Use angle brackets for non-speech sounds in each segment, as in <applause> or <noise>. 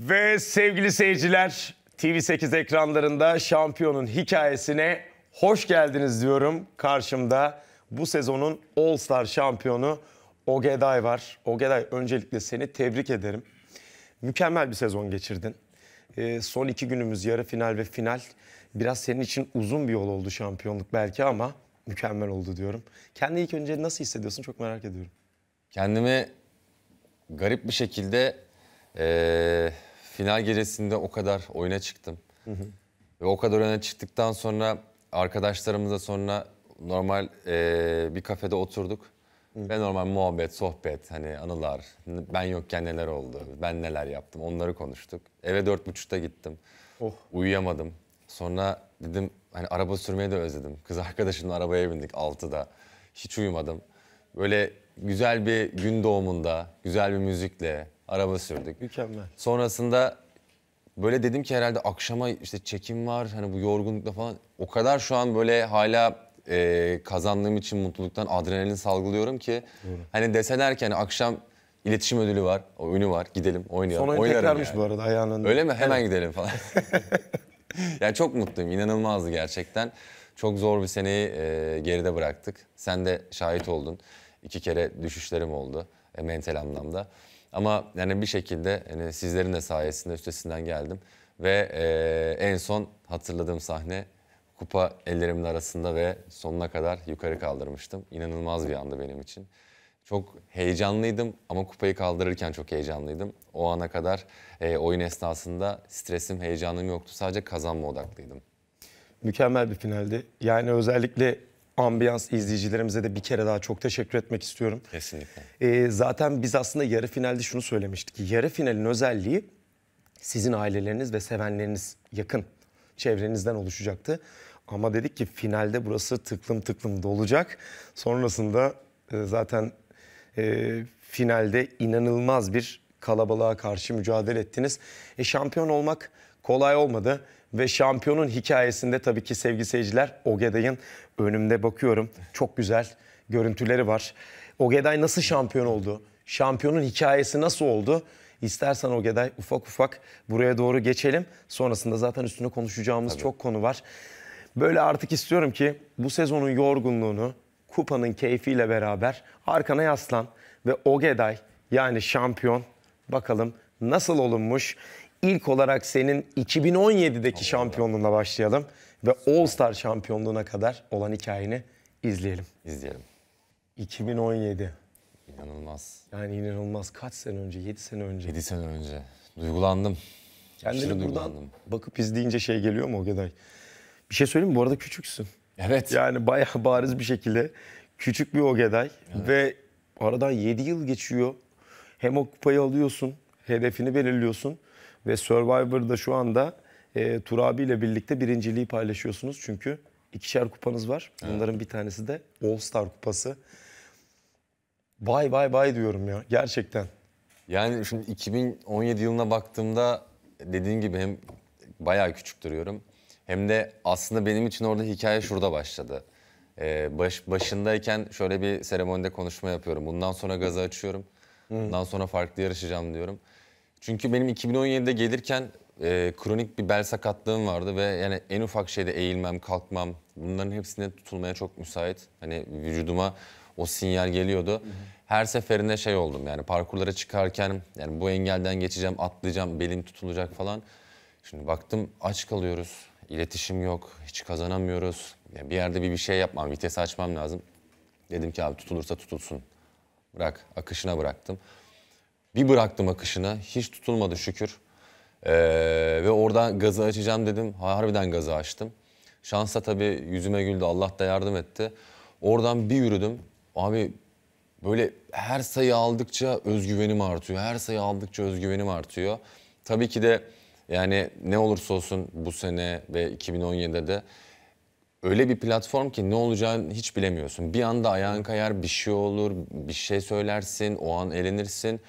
Ve sevgili seyirciler TV8 ekranlarında şampiyonun hikayesine hoş geldiniz diyorum. Karşımda bu sezonun All Star şampiyonu Ogeday var. Ogeday öncelikle seni tebrik ederim. Mükemmel bir sezon geçirdin. Ee, son iki günümüz yarı final ve final. Biraz senin için uzun bir yol oldu şampiyonluk belki ama mükemmel oldu diyorum. Kendi ilk önce nasıl hissediyorsun çok merak ediyorum. Kendimi garip bir şekilde ee, final gecesinde o kadar oyuna çıktım. Hı hı. Ve o kadar oyuna çıktıktan sonra arkadaşlarımızla sonra normal e, bir kafede oturduk. Hı. Ve normal muhabbet, sohbet, hani anılar, ben yokken neler oldu, ben neler yaptım onları konuştuk. Eve dört buçukta gittim. Oh. Uyuyamadım. Sonra dedim hani araba sürmeyi de özledim. Kız arkadaşımla arabaya bindik altıda. Hiç uyumadım. Böyle güzel bir gün doğumunda, güzel bir müzikle, araba sürdük. Mükemmel. Sonrasında böyle dedim ki herhalde akşama işte çekim var hani bu yorgunlukla falan. O kadar şu an böyle hala e, kazandığım için mutluluktan adrenalin salgılıyorum ki. Doğru. Hani deseler ki hani akşam iletişim ödülü var, oyunu var gidelim oynayalım. Son oyun Oynarım tekrarmış yani. bu arada ayağının. Öyle mi? Hemen evet. gidelim falan. <laughs> <laughs> yani çok mutluyum inanılmazdı gerçekten. Çok zor bir seneyi e, geride bıraktık. Sen de şahit oldun. İki kere düşüşlerim oldu e, mental anlamda. Ama yani bir şekilde yani sizlerin de sayesinde üstesinden geldim. Ve e, en son hatırladığım sahne kupa ellerimin arasında ve sonuna kadar yukarı kaldırmıştım. İnanılmaz bir andı benim için. Çok heyecanlıydım ama kupayı kaldırırken çok heyecanlıydım. O ana kadar e, oyun esnasında stresim, heyecanım yoktu. Sadece kazanma odaklıydım. Mükemmel bir finaldi. Yani özellikle ambiyans izleyicilerimize de bir kere daha çok teşekkür etmek istiyorum. Kesinlikle. Ee, zaten biz aslında yarı finalde şunu söylemiştik. Yarı finalin özelliği sizin aileleriniz ve sevenleriniz yakın çevrenizden oluşacaktı. Ama dedik ki finalde burası tıklım tıklım dolacak. Sonrasında e, zaten e, finalde inanılmaz bir kalabalığa karşı mücadele ettiniz. E, şampiyon olmak kolay olmadı. Ve şampiyonun hikayesinde tabii ki sevgili seyirciler Ogeday'ın önümde bakıyorum. Çok güzel görüntüleri var. Ogeday nasıl şampiyon oldu? Şampiyonun hikayesi nasıl oldu? İstersen Ogeday ufak ufak buraya doğru geçelim. Sonrasında zaten üstüne konuşacağımız Tabii. çok konu var. Böyle artık istiyorum ki bu sezonun yorgunluğunu kupanın keyfiyle beraber arkana yaslan ve Ogeday yani şampiyon bakalım nasıl olunmuş İlk olarak senin 2017'deki şampiyonluğuna başlayalım ve All Star şampiyonluğuna kadar olan hikayeni izleyelim. İzleyelim. 2017. İnanılmaz. Yani inanılmaz. Kaç sene önce? 7 sene önce. 7 sene önce. Duygulandım. Kendini buradan duygulandım. bakıp izleyince şey geliyor mu o Ogeday? Bir şey söyleyeyim mi? Bu arada küçüksün. Evet. Yani bayağı bariz bir şekilde küçük bir Ogeday evet. ve aradan 7 yıl geçiyor. Hem o kupayı alıyorsun, hedefini belirliyorsun. Ve Survivor'da şu anda e, Turabi ile birlikte birinciliği paylaşıyorsunuz. Çünkü ikişer kupanız var. Bunların evet. bir tanesi de All Star kupası. Bay bay bay diyorum ya gerçekten. Yani şimdi 2017 yılına baktığımda dediğin gibi hem bayağı küçük duruyorum. Hem de aslında benim için orada hikaye şurada başladı. Ee, baş, başındayken şöyle bir seremonide konuşma yapıyorum. Bundan sonra gazı açıyorum. Bundan sonra farklı yarışacağım diyorum. Çünkü benim 2017'de gelirken e, kronik bir bel sakatlığım vardı ve yani en ufak şeyde eğilmem, kalkmam bunların hepsine tutulmaya çok müsait. Hani vücuduma o sinyal geliyordu. Hı hı. Her seferinde şey oldum yani parkurlara çıkarken yani bu engelden geçeceğim, atlayacağım, belim tutulacak falan. Şimdi baktım aç kalıyoruz, iletişim yok, hiç kazanamıyoruz. Yani bir yerde bir bir şey yapmam, vitesi açmam lazım. Dedim ki abi tutulursa tutulsun. Bırak, akışına bıraktım. Bir bıraktım akışına. Hiç tutulmadı şükür. Ee, ve orada gazı açacağım dedim. Harbiden gazı açtım. Şansa tabii yüzüme güldü. Allah da yardım etti. Oradan bir yürüdüm. Abi böyle her sayı aldıkça özgüvenim artıyor. Her sayı aldıkça özgüvenim artıyor. Tabii ki de yani ne olursa olsun bu sene ve 2017'de de öyle bir platform ki ne olacağını hiç bilemiyorsun. Bir anda ayağın kayar, bir şey olur, bir şey söylersin, o an elenirsin.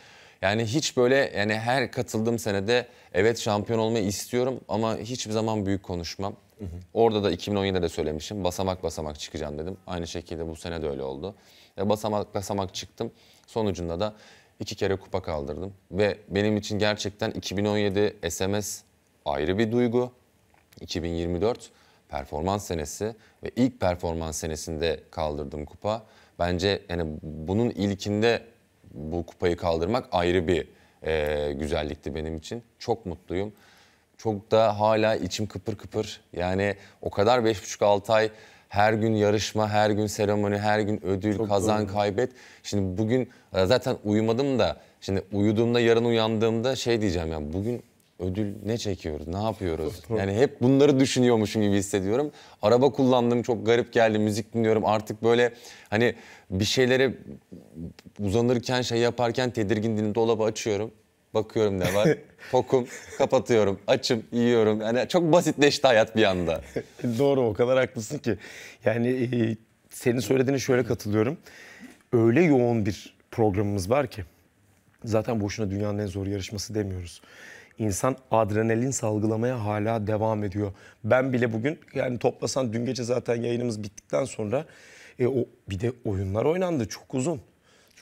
Yani hiç böyle yani her katıldığım senede evet şampiyon olmayı istiyorum ama hiçbir zaman büyük konuşmam. Hı hı. Orada da 2017'de de söylemişim. Basamak basamak çıkacağım dedim. Aynı şekilde bu sene de öyle oldu. Ya basamak basamak çıktım. Sonucunda da iki kere kupa kaldırdım. Ve benim için gerçekten 2017 SMS ayrı bir duygu. 2024 performans senesi ve ilk performans senesinde kaldırdım kupa. Bence yani bunun ilkinde bu kupayı kaldırmak ayrı bir e, güzellikti benim için. Çok mutluyum. Çok da hala içim kıpır kıpır. Yani o kadar 5,5-6 ay her gün yarışma, her gün seremoni, her gün ödül, Çok kazan, doğru. kaybet. Şimdi bugün e, zaten uyumadım da şimdi uyuduğumda yarın uyandığımda şey diyeceğim yani bugün ödül ne çekiyoruz, ne yapıyoruz? <laughs> Yani hep bunları düşünüyormuşum gibi hissediyorum. Araba kullandım, çok garip geldi, müzik dinliyorum. Artık böyle hani bir şeylere uzanırken, şey yaparken tedirgin dilim dolabı açıyorum. Bakıyorum ne var. Tokum, <laughs> kapatıyorum, açım, yiyorum. Yani çok basitleşti hayat bir anda. <laughs> Doğru, o kadar haklısın ki. Yani e, senin söylediğine şöyle katılıyorum. Öyle yoğun bir programımız var ki. Zaten boşuna dünyanın en zor yarışması demiyoruz insan adrenalin salgılamaya hala devam ediyor. Ben bile bugün yani toplasan dün gece zaten yayınımız bittikten sonra e, o bir de oyunlar oynandı çok uzun.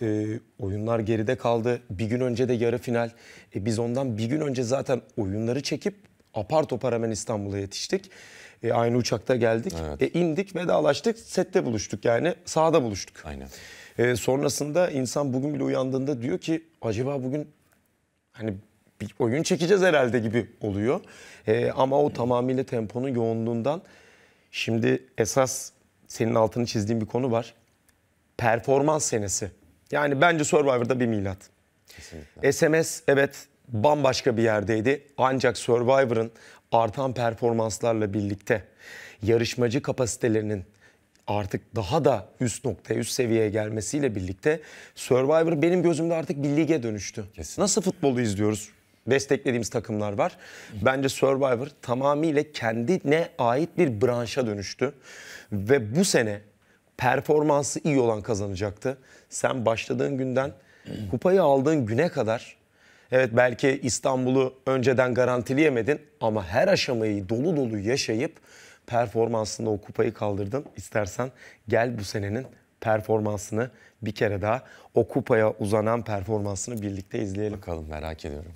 E, oyunlar geride kaldı. Bir gün önce de yarı final. E, biz ondan bir gün önce zaten oyunları çekip apar topar hemen İstanbul'a yetiştik. E, aynı uçakta geldik. Evet. E, indik, vedalaştık, sette buluştuk yani sahada buluştuk. Aynen. E, sonrasında insan bugün bile uyandığında diyor ki acaba bugün hani bir oyun çekeceğiz herhalde gibi oluyor. E, ama o tamamıyla temponun yoğunluğundan. Şimdi esas senin altını çizdiğim bir konu var. Performans senesi. Yani bence Survivor'da bir milat. Kesinlikle. SMS evet bambaşka bir yerdeydi. Ancak Survivor'ın artan performanslarla birlikte yarışmacı kapasitelerinin artık daha da üst noktaya, üst seviyeye gelmesiyle birlikte Survivor benim gözümde artık bir lige dönüştü. Kesinlikle. Nasıl futbolu izliyoruz? desteklediğimiz takımlar var. Bence Survivor tamamıyla kendine ait bir branşa dönüştü. Ve bu sene performansı iyi olan kazanacaktı. Sen başladığın günden kupayı aldığın güne kadar evet belki İstanbul'u önceden garantileyemedin ama her aşamayı dolu dolu yaşayıp performansında o kupayı kaldırdın. İstersen gel bu senenin performansını bir kere daha o kupaya uzanan performansını birlikte izleyelim. Bakalım merak ediyorum.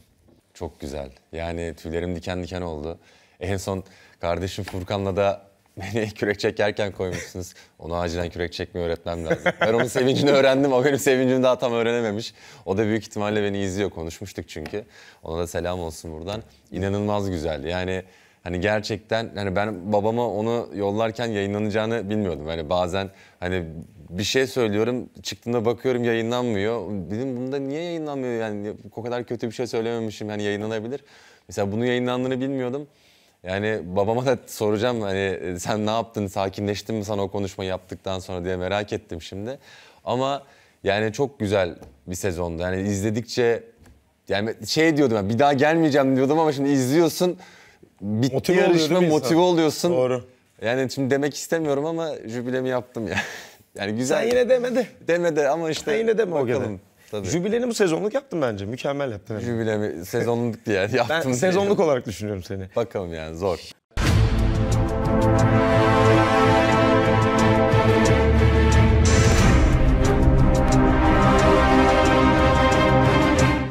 Çok güzel. Yani tüylerim diken diken oldu. En son kardeşim Furkan'la da <laughs> beni kürek çekerken koymuşsunuz. Onu acilen kürek çekmeyi öğretmem lazım. Ben onun sevincini öğrendim O benim sevincimi daha tam öğrenememiş. O da büyük ihtimalle beni izliyor. Konuşmuştuk çünkü. Ona da selam olsun buradan. İnanılmaz güzel. Yani Hani gerçekten hani ben babama onu yollarken yayınlanacağını bilmiyordum. Hani bazen hani bir şey söylüyorum çıktığında bakıyorum yayınlanmıyor. Dedim bunda niye yayınlanmıyor yani o kadar kötü bir şey söylememişim yani yayınlanabilir. Mesela bunu yayınlandığını bilmiyordum. Yani babama da soracağım hani e, sen ne yaptın sakinleştin mi sana o konuşmayı yaptıktan sonra diye merak ettim şimdi. Ama yani çok güzel bir sezondu. Yani izledikçe yani şey diyordum ben. bir daha gelmeyeceğim diyordum ama şimdi izliyorsun bitti motive yarışma oluyor motive oluyorsun. Doğru. Yani şimdi demek istemiyorum ama jübilemi yaptım ya. <laughs> yani güzel. Sen yine demedi. Demedi ama işte. Sen yine deme bakalım. o gene. Tabii. Jübileni bu sezonluk yaptın bence. Mükemmel yaptın. Yani. sezonluk diye yaptım. ben sezonluk diye. olarak düşünüyorum seni. Bakalım yani zor.